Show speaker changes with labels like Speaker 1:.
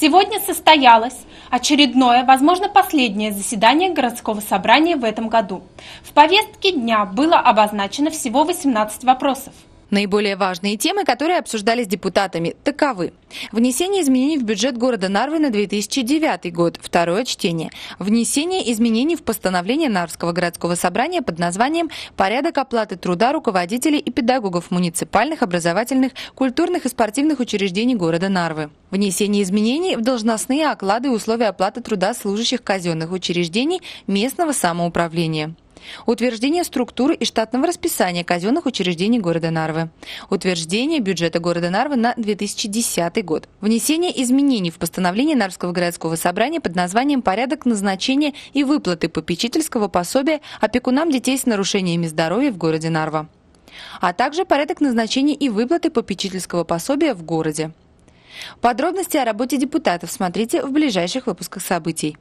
Speaker 1: Сегодня состоялось очередное, возможно, последнее заседание городского собрания в этом году. В повестке дня было обозначено всего 18 вопросов.
Speaker 2: Наиболее важные темы, которые обсуждались депутатами, таковы. Внесение изменений в бюджет города Нарвы на 2009 год. Второе чтение. Внесение изменений в постановление Нарвского городского собрания под названием «Порядок оплаты труда руководителей и педагогов муниципальных, образовательных, культурных и спортивных учреждений города Нарвы». Внесение изменений в должностные оклады и условия оплаты труда служащих казенных учреждений местного самоуправления. Утверждение структуры и штатного расписания казенных учреждений города Нарвы. Утверждение бюджета города Нарвы на 2010 год. Внесение изменений в постановление Нарвского городского собрания под названием «Порядок назначения и выплаты попечительского пособия опекунам детей с нарушениями здоровья в городе Нарва» а также порядок назначения и выплаты попечительского пособия в городе. Подробности о работе депутатов смотрите в ближайших выпусках событий.